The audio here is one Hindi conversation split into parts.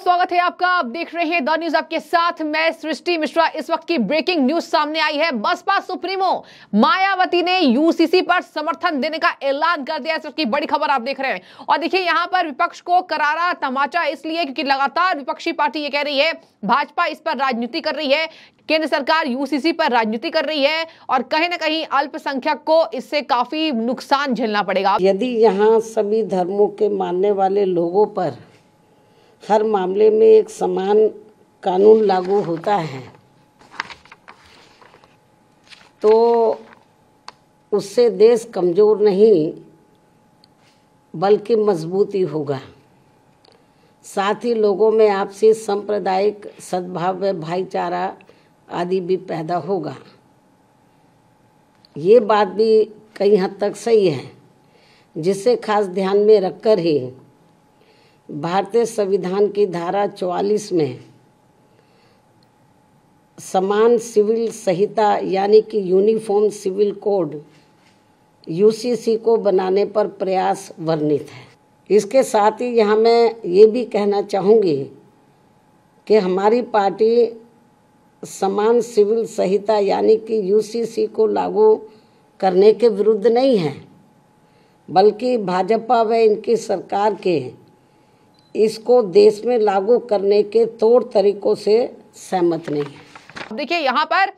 बहुत स्वागत है आपका आप देख रहे हैं द न्यूज आपके साथ मैं सृष्टि मिश्रा इस वक्त की ब्रेकिंग न्यूज सामने आई है बसपा सुप्रीमो मायावती ने यूसीसी पर समर्थन देने का ऐलान कर दिया इस वक्त की बड़ी खबर आप देख रहे हैं और देखिए यहां पर विपक्ष को करारा तमाचा इसलिए क्योंकि लगातार विपक्षी पार्टी ये कह रही है भाजपा इस पर राजनीति कर रही है केंद्र सरकार यूसीसी पर राजनीति कर रही है और कहीं ना कहीं अल्पसंख्यक को इससे काफी नुकसान झेलना पड़ेगा यदि यहाँ सभी धर्मों के मानने वाले लोगों पर हर मामले में एक समान कानून लागू होता है तो उससे देश कमज़ोर नहीं बल्कि मजबूती होगा साथ ही लोगों में आपसी सांप्रदायिक सद्भाव व भाईचारा आदि भी पैदा होगा ये बात भी कई हद तक सही है जिसे खास ध्यान में रखकर ही भारतीय संविधान की धारा 44 में समान सिविल संहिता यानी कि यूनिफॉर्म सिविल कोड यूसीसी को बनाने पर प्रयास वर्णित है इसके साथ ही यहाँ मैं ये भी कहना चाहूँगी कि हमारी पार्टी समान सिविल संहिता यानी कि यूसीसी को लागू करने के विरुद्ध नहीं है बल्कि भाजपा व इनकी सरकार के इसको देश में लागू करने के तौर तरीकों से सहमत नहीं है देखिए यहाँ पर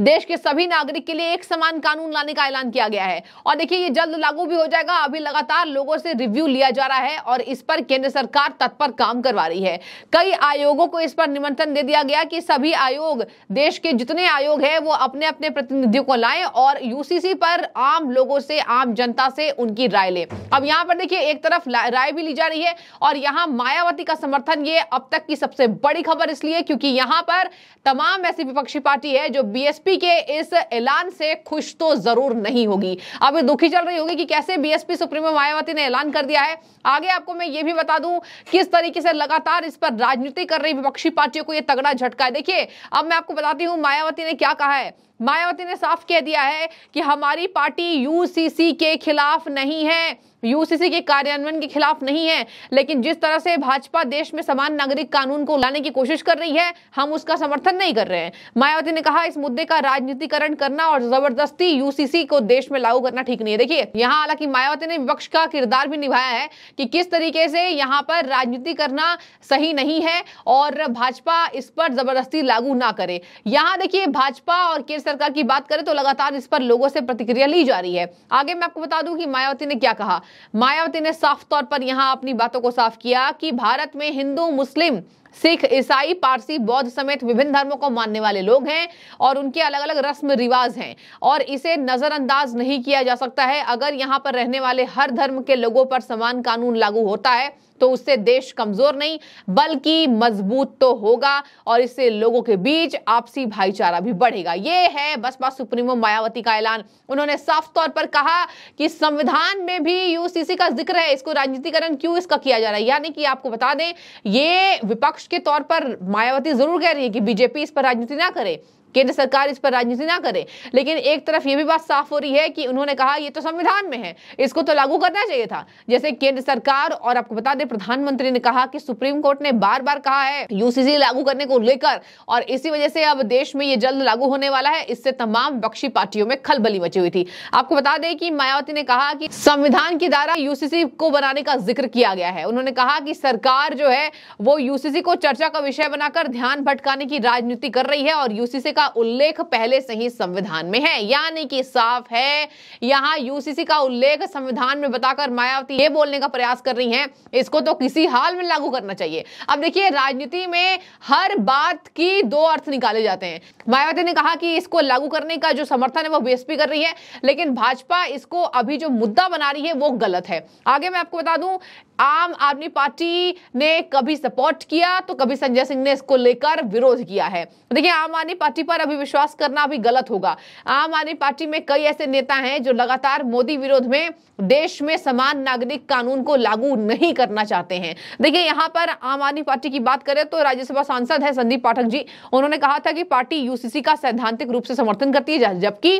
देश के सभी नागरिक के लिए एक समान कानून लाने का ऐलान किया गया है और देखिए ये जल्द लागू भी हो जाएगा अभी लगातार लोगों से रिव्यू लिया जा रहा है और इस पर केंद्र सरकार तत्पर काम करवा रही है कई आयोगों को इस पर निमंत्रण दे दिया गया कि सभी आयोग देश के जितने आयोग है वो अपने अपने प्रतिनिधियों को लाए और यूसीसी पर आम लोगों से आम जनता से उनकी राय ले अब यहाँ पर देखिए एक तरफ राय भी ली जा रही है और यहाँ मायावती का समर्थन ये अब तक की सबसे बड़ी खबर इसलिए क्योंकि यहाँ पर तमाम ऐसी विपक्षी पार्टी है जो बीएसपी बीएसपी के इस ऐलान से खुश तो जरूर नहीं होगी अब दुखी चल रही होगी कि कैसे बीएसपी सुप्रीमो मायावती ने ऐलान कर दिया है आगे आपको मैं ये भी बता दूं किस तरीके से लगातार इस पर राजनीति कर रही विपक्षी पार्टियों को यह तगड़ा झटका है देखिए अब मैं आपको बताती हूं मायावती ने क्या कहा है मायावती ने साफ कह दिया है कि हमारी पार्टी यूसीसी के खिलाफ नहीं है यूसीसी के कार्यान्वयन के खिलाफ नहीं है लेकिन जिस तरह से भाजपा देश में समान नागरिक कानून को लाने की कोशिश कर रही है हम उसका समर्थन नहीं कर रहे हैं मायावती ने कहा इस मुद्दे का राजनीतिकरण करना और जबरदस्ती यूसीसी को देश में लागू करना ठीक नहीं है देखिए यहाँ हालांकि मायावती ने विपक्ष का किरदार भी निभाया है कि किस तरीके से यहाँ पर राजनीति करना सही नहीं है और भाजपा इस पर जबरदस्ती लागू ना करे यहाँ देखिए भाजपा और केस सरकार की बात करें तो लगातार इस पर लोगों से प्रतिक्रिया ली जा रही है आगे मैं आपको बता दूं कि मायावती ने क्या कहा मायावती ने साफ तौर पर यहां अपनी बातों को साफ किया कि भारत में हिंदू मुस्लिम सिख ईसाई पारसी बौद्ध समेत विभिन्न धर्मों को मानने वाले लोग हैं और उनके अलग अलग रस्म रिवाज हैं और इसे नज़रअंदाज नहीं किया जा सकता है अगर यहाँ पर रहने वाले हर धर्म के लोगों पर समान कानून लागू होता है तो उससे देश कमजोर नहीं बल्कि मजबूत तो होगा और इससे लोगों के बीच आपसी भाईचारा भी बढ़ेगा ये है बसपा सुप्रीमो मायावती का ऐलान उन्होंने साफ तौर पर कहा कि संविधान में भी यूसीसी का जिक्र है इसको राजनीतिकरण क्यों इसका किया जा रहा है यानी कि आपको बता दें ये विपक्ष के तौर पर मायावती जरूर कह रही है कि बीजेपी इस पर राजनीति ना करे केंद्र सरकार इस पर राजनीति ना करे लेकिन एक तरफ ये भी बात साफ हो रही है कि उन्होंने कहा ये तो संविधान में है इसको तो लागू करना चाहिए था जैसे केंद्र सरकार और आपको बता दें प्रधानमंत्री ने कहा कि सुप्रीम कोर्ट ने बार बार कहा है यूसीसी लागू करने को लेकर और इसी वजह से अब देश में ये जल्द लागू होने वाला है इससे तमाम विपक्षी पार्टियों में खलबली मची हुई थी आपको बता दें कि मायावती ने कहा कि संविधान की धारा यूसीसी को बनाने का जिक्र किया गया है उन्होंने कहा कि सरकार जो है वो यूसीसी को चर्चा का विषय बनाकर ध्यान भटकाने की राजनीति कर रही है और यूसीसी का का उल्लेख पहले से ही संविधान में है यानी कि साफ है यहां यूसीसी का उल्लेख संविधान में बताकर मायावती ये बोलने का प्रयास कर रही हैं इसको तो किसी हाल में लागू करना चाहिए अब देखिए राजनीति में हर बात की दो अर्थ निकाले जाते हैं मायावती ने कहा कि इसको लागू करने का जो समर्थन है वो बीएसपी कर रही है लेकिन भाजपा इसको अभी जो मुद्दा बना रही है वो गलत है आगे मैं आपको बता दूं आम आदमी पार्टी ने कभी सपोर्ट किया तो कभी संजय सिंह ने इसको लेकर विरोध किया है देखिए आम आदमी पार्टी पर अभी विश्वास करना अभी गलत होगा आम आदमी पार्टी में कई ऐसे नेता हैं जो लगातार मोदी विरोध में देश में समान नागरिक कानून को लागू नहीं करना चाहते हैं देखिए यहाँ पर आम आदमी पार्टी की बात करें तो राज्यसभा सांसद है संदीप पाठक जी उन्होंने कहा था कि पार्टी यूसीसी का सैद्धांतिक रूप से समर्थन करती है जबकि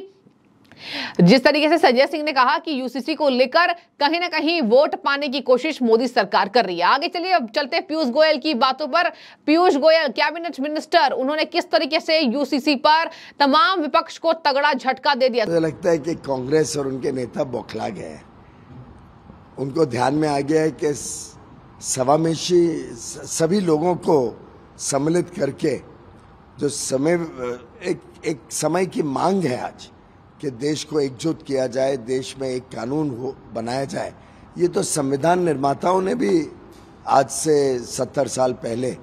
जिस तरीके से संजय सिंह ने कहा कि यूसीसी को लेकर कहीं ना कहीं वोट पाने की कोशिश मोदी सरकार कर रही है आगे चलिए अब चलते पीयूष गोयल की बातों पर पीयूष गोयल कैबिनेट मिनिस्टर उन्होंने किस तरीके से यूसीसी पर तमाम विपक्ष को तगड़ा झटका दे दिया लगता है कि कांग्रेस और उनके नेता बौखला गए उनको ध्यान में आ गया है कि सवामेशी सभी लोगों को सम्मिलित करके जो समय एक एक समय की मांग है आज कि देश को एकजुट किया जाए देश में एक कानून हो बनाया जाए ये तो संविधान निर्माताओं ने भी आज से सत्तर साल पहले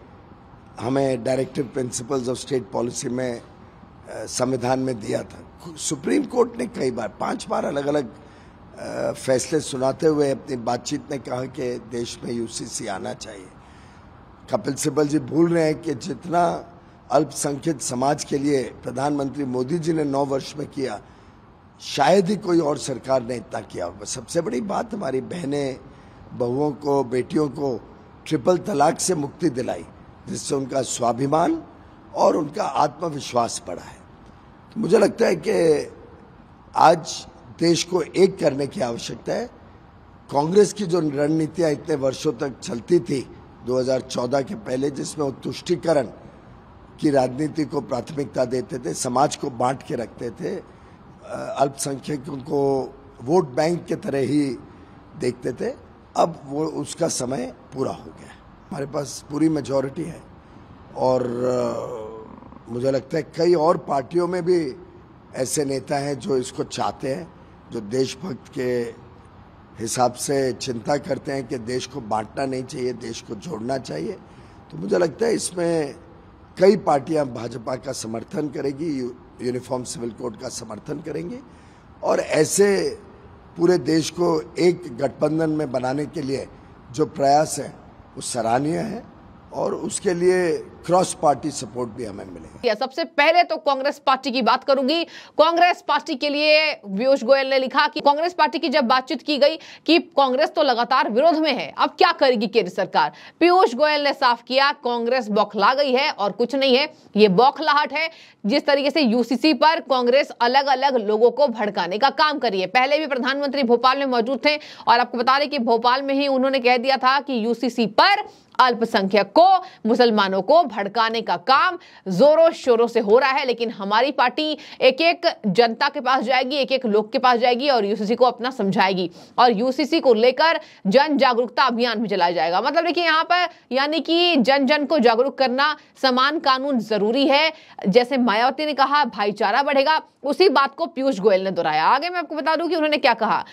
हमें directive principles of state policy में संविधान में दिया था सुप्रीम कोर्ट ने कई बार पांच बार अलग अलग फैसले सुनाते हुए अपनी बातचीत में कहा कि देश में यूसीसी आना चाहिए कपिल सिब्बल जी भूल रहे हैं कि जितना अल्पसंख्यक समाज के लिए प्रधानमंत्री मोदी जी ने नौ वर्ष में किया शायद ही कोई और सरकार ने इतना किया होगा सबसे बड़ी बात हमारी बहनें बहुओं को बेटियों को ट्रिपल तलाक से मुक्ति दिलाई जिससे उनका स्वाभिमान और उनका आत्मविश्वास बढ़ा है तो मुझे लगता है कि आज देश को एक करने की आवश्यकता है कांग्रेस की जो रणनीतियाँ इतने वर्षों तक चलती थी 2014 के पहले जिसमें वो तुष्टिकरण की राजनीति को प्राथमिकता देते थे समाज को बांट के रखते थे अल्पसंख्यक उनको वोट बैंक के तरह ही देखते थे अब वो उसका समय पूरा हो गया हमारे पास पूरी मेजोरिटी है और मुझे लगता है कई और पार्टियों में भी ऐसे नेता हैं जो इसको चाहते हैं जो देशभक्त के हिसाब से चिंता करते हैं कि देश को बांटना नहीं चाहिए देश को जोड़ना चाहिए तो मुझे लगता है इसमें कई पार्टियां भाजपा का समर्थन करेगी यू, यूनिफॉर्म सिविल कोड का समर्थन करेंगी और ऐसे पूरे देश को एक गठबंधन में बनाने के लिए जो प्रयास है वो सराहनीय है और उसके लिए क्रॉस पार्टी सपोर्ट भी हमें या सबसे पहले तो कांग्रेस पार्टी की बात करूंगी कांग्रेस पार्टी के लिए पीयूष गोयल ने लिखा कि कांग्रेस पार्टी की जब बातचीत की गई कि कांग्रेस तो लगातार विरोध में है अब क्या करेगी केंद्र सरकार पीयूष गोयल ने साफ किया कांग्रेस बौखला गई है और कुछ नहीं है ये बौखलाहट है जिस तरीके से यूसीसी पर कांग्रेस अलग अलग लोगों को भड़काने का काम करी है पहले भी प्रधानमंत्री भोपाल में मौजूद थे और आपको बता दें कि भोपाल में ही उन्होंने कह दिया था कि यूसीसी पर अल्पसंख्यक को मुसलमानों को भड़काने का काम जोरों शोरों से हो रहा है लेकिन हमारी पार्टी एक एक जनता के पास जाएगी एक एक लोग के पास जाएगी और यूसीसी को अपना समझाएगी और यूसीसी को लेकर जन जागरूकता अभियान भी चलाया जाएगा मतलब देखिए यहाँ पर यानी कि जन जन को जागरूक करना समान कानून जरूरी है जैसे मायावती ने कहा भाईचारा बढ़ेगा उसी बात को पीयूष गोयल ने दोहराया आगे मैं आपको बता दूं कि उन्होंने क्या कहा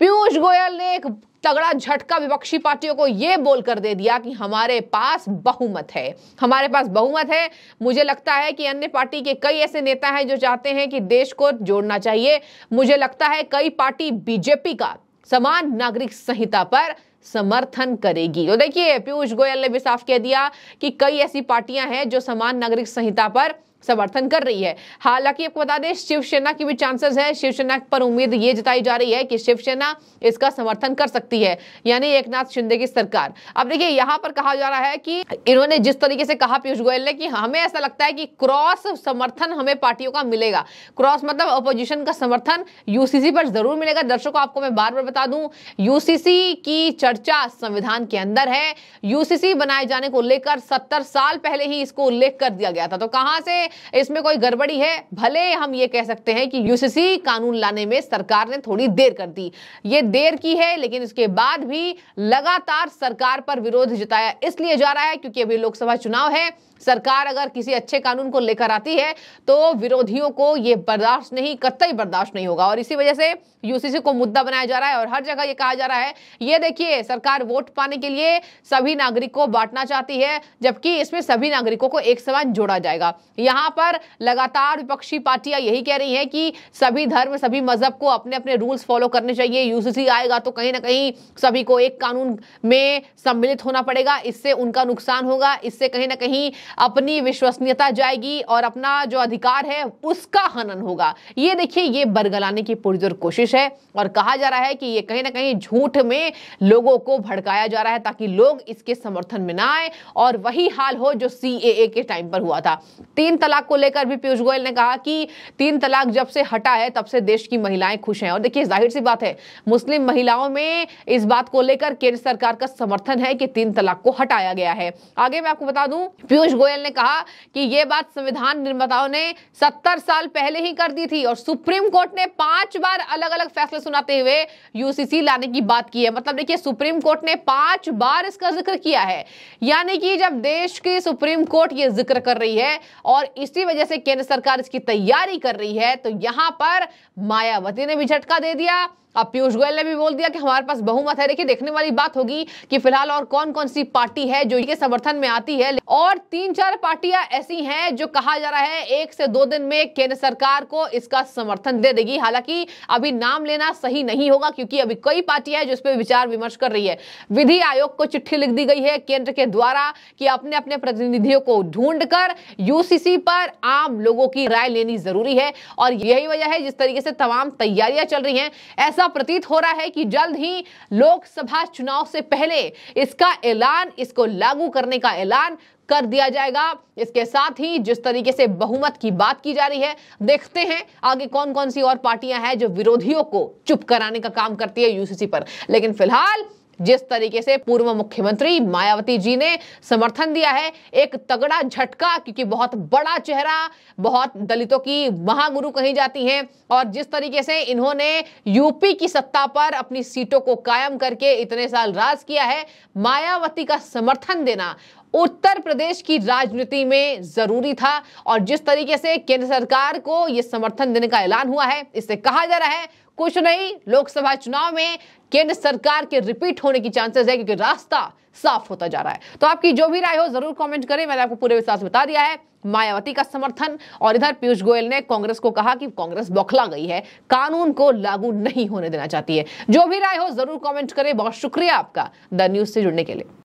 पीयूष गोयल ने एक तगड़ा झटका विपक्षी पार्टियों को यह बोलकर दे दिया कि हमारे पास बहुमत है हमारे पास बहुमत है मुझे लगता है कि अन्य पार्टी के कई ऐसे नेता हैं जो चाहते हैं कि देश को जोड़ना चाहिए मुझे लगता है कई पार्टी बीजेपी का समान नागरिक संहिता पर समर्थन करेगी तो देखिए पीयूष गोयल ने भी साफ कह दिया कि कई ऐसी पार्टियां हैं जो समान नागरिक संहिता पर समर्थन कर रही है हालांकि आपको बता दें शिवसेना की भी चांसेस है शिवसेना पर उम्मीद ये जताई जा रही है कि शिवसेना इसका समर्थन कर सकती है यानी एकनाथ शिंदे की सरकार अब देखिए यहाँ पर कहा जा रहा है कि इन्होंने जिस तरीके से कहा पीयूष गोयल ने कि हमें ऐसा लगता है कि क्रॉस समर्थन हमें पार्टियों का मिलेगा क्रॉस मतलब अपोजिशन का समर्थन यूसीसी पर जरूर मिलेगा दर्शकों आपको मैं बार बार बता दूं यूसीसी की चर्चा संविधान के अंदर है यूसीसी बनाए जाने को लेकर सत्तर साल पहले ही इसको उल्लेख कर दिया गया था तो कहां से इसमें कोई गड़बड़ी है भले हम ये कह सकते हैं कि यूसीसी कानून लाने में सरकार ने थोड़ी देर कर दी ये देर की है लेकिन इसके बाद भी लगातार सरकार पर विरोध जताया इसलिए जा रहा है क्योंकि अभी लोकसभा चुनाव है सरकार अगर किसी अच्छे कानून को लेकर आती है तो विरोधियों को ये बर्दाश्त नहीं कतई बर्दाश्त नहीं होगा और इसी वजह से यूसीसी को मुद्दा बनाया जा रहा है और हर जगह ये कहा जा रहा है ये देखिए सरकार वोट पाने के लिए सभी नागरिक को बांटना चाहती है जबकि इसमें सभी नागरिकों को एक समान जोड़ा जाएगा यहाँ पर लगातार विपक्षी पार्टियां यही कह रही हैं कि सभी धर्म सभी मजहब को अपने अपने रूल्स फॉलो करने चाहिए यूसीसी आएगा तो कहीं ना कहीं सभी को एक कानून में सम्मिलित होना पड़ेगा इससे उनका नुकसान होगा इससे कहीं ना कहीं अपनी विश्वसनीयता जाएगी और अपना जो अधिकार है उसका हनन होगा ये देखिए ये बरगलाने की पुरजोर कोशिश है और कहा जा रहा है कि ये कहीं ना कहीं झूठ में लोगों को भड़काया जा रहा है ताकि लोग इसके समर्थन में ना आए और वही हाल हो जो सी के टाइम पर हुआ था तीन तलाक को लेकर भी पीयूष गोयल ने कहा कि तीन तलाक जब से हटा है तब से देश की महिलाएं खुश हैं और देखिए जाहिर सी बात है मुस्लिम महिलाओं में इस बात को लेकर केंद्र सरकार का समर्थन है कि तीन तलाक को हटाया गया है आगे मैं आपको बता दूं पीयूष पीयूष गोयल ने कहा कि यह बात संविधान निर्माताओं ने 70 साल पहले ही कर दी थी और सुप्रीम कोर्ट ने पांच बार अलग अलग फैसले सुनाते हुए यूसीसी लाने की बात की है मतलब देखिए सुप्रीम कोर्ट ने पांच बार इसका जिक्र किया है यानी कि जब देश की सुप्रीम कोर्ट ये जिक्र कर रही है और इसी वजह से केंद्र सरकार इसकी तैयारी कर रही है तो यहां पर मायावती ने भी झटका दे दिया अब पीयूष गोयल ने भी बोल दिया कि हमारे पास बहुमत है देखिए देखने वाली बात होगी कि फिलहाल और कौन कौन सी पार्टी है जो ये समर्थन में आती है और तीन चार पार्टियां ऐसी हैं जो कहा जा रहा है एक से दो दिन में केंद्र सरकार को इसका समर्थन दे देगी हालांकि अभी नाम लेना सही नहीं होगा क्योंकि अभी कई पार्टियां हैं इस पर विचार विमर्श कर रही है विधि आयोग को चिट्ठी लिख दी गई है केंद्र के द्वारा कि अपने अपने प्रतिनिधियों को ढूंढ कर यूसीसी पर आम लोगों की राय लेनी जरूरी है और यही वजह है जिस तरीके से तमाम तैयारियां चल रही है ऐसा ऐसा प्रतीत हो रहा है कि जल्द ही लोकसभा चुनाव से पहले इसका ऐलान इसको लागू करने का ऐलान कर दिया जाएगा इसके साथ ही जिस तरीके से बहुमत की बात की जा रही है देखते हैं आगे कौन कौन सी और पार्टियां हैं जो विरोधियों को चुप कराने का काम करती है यूसीसी पर लेकिन फिलहाल जिस तरीके से पूर्व मुख्यमंत्री मायावती जी ने समर्थन दिया है एक तगड़ा झटका क्योंकि बहुत बड़ा चेहरा बहुत दलितों की महागुरु कही जाती हैं और जिस तरीके से इन्होंने यूपी की सत्ता पर अपनी सीटों को कायम करके इतने साल राज किया है मायावती का समर्थन देना उत्तर प्रदेश की राजनीति में जरूरी था और जिस तरीके से केंद्र सरकार को यह समर्थन देने का ऐलान हुआ है इससे कहा जा रहा है कुछ नहीं लोकसभा चुनाव में केंद्र सरकार के रिपीट होने की चांसेस है क्योंकि रास्ता साफ होता जा रहा है तो आपकी जो भी राय हो जरूर कमेंट करें मैंने आपको पूरे विश्वास बता दिया है मायावती का समर्थन और इधर पीयूष गोयल ने कांग्रेस को कहा कि कांग्रेस बौखला गई है कानून को लागू नहीं होने देना चाहती है जो भी राय हो जरूर कॉमेंट करें बहुत शुक्रिया आपका द न्यूज से जुड़ने के लिए